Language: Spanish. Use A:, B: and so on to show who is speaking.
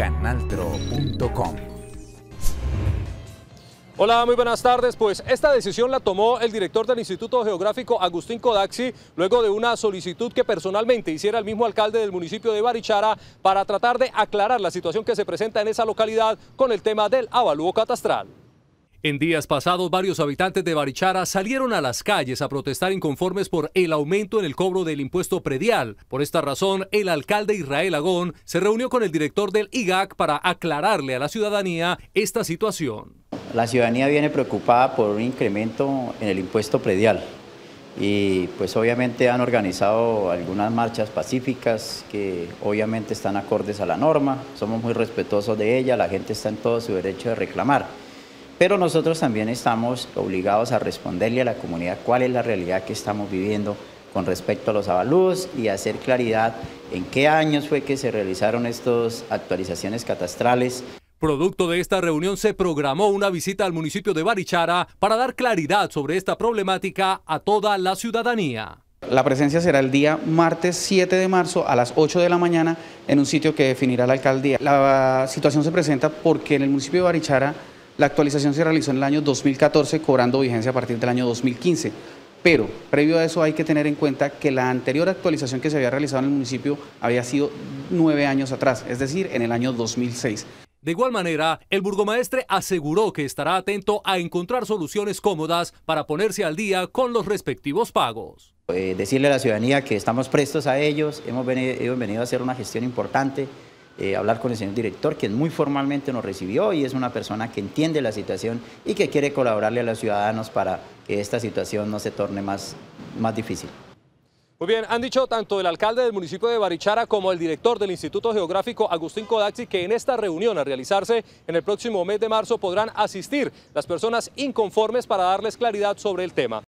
A: canaltro.com. Hola, muy buenas tardes. Pues esta decisión la tomó el director del Instituto Geográfico, Agustín Codaxi, luego de una solicitud que personalmente hiciera el mismo alcalde del municipio de Barichara para tratar de aclarar la situación que se presenta en esa localidad con el tema del avalúo catastral. En días pasados, varios habitantes de Barichara salieron a las calles a protestar inconformes por el aumento en el cobro del impuesto predial. Por esta razón, el alcalde Israel Agón se reunió con el director del IGAC para aclararle a la ciudadanía esta situación.
B: La ciudadanía viene preocupada por un incremento en el impuesto predial y pues obviamente han organizado algunas marchas pacíficas que obviamente están acordes a la norma, somos muy respetuosos de ella, la gente está en todo su derecho de reclamar. Pero nosotros también estamos obligados a responderle a la comunidad cuál es la realidad que estamos viviendo con respecto a los avalúos y hacer claridad en qué años fue que se realizaron estas actualizaciones catastrales.
A: Producto de esta reunión se programó una visita al municipio de Barichara para dar claridad sobre esta problemática a toda la ciudadanía.
C: La presencia será el día martes 7 de marzo a las 8 de la mañana en un sitio que definirá la alcaldía. La situación se presenta porque en el municipio de Barichara la actualización se realizó en el año 2014, cobrando vigencia a partir del año 2015. Pero previo a eso hay que tener en cuenta que la anterior actualización que se había realizado en el municipio había sido nueve años atrás, es decir, en el año 2006.
A: De igual manera, el burgomaestre aseguró que estará atento a encontrar soluciones cómodas para ponerse al día con los respectivos pagos.
B: Eh, decirle a la ciudadanía que estamos prestos a ellos, hemos venido a hacer una gestión importante, eh, hablar con el señor director, quien muy formalmente nos recibió y es una persona que entiende la situación y que quiere colaborarle a los ciudadanos para que esta situación no se torne más, más difícil.
A: Muy bien, han dicho tanto el alcalde del municipio de Barichara como el director del Instituto Geográfico, Agustín Codaxi, que en esta reunión a realizarse en el próximo mes de marzo podrán asistir las personas inconformes para darles claridad sobre el tema.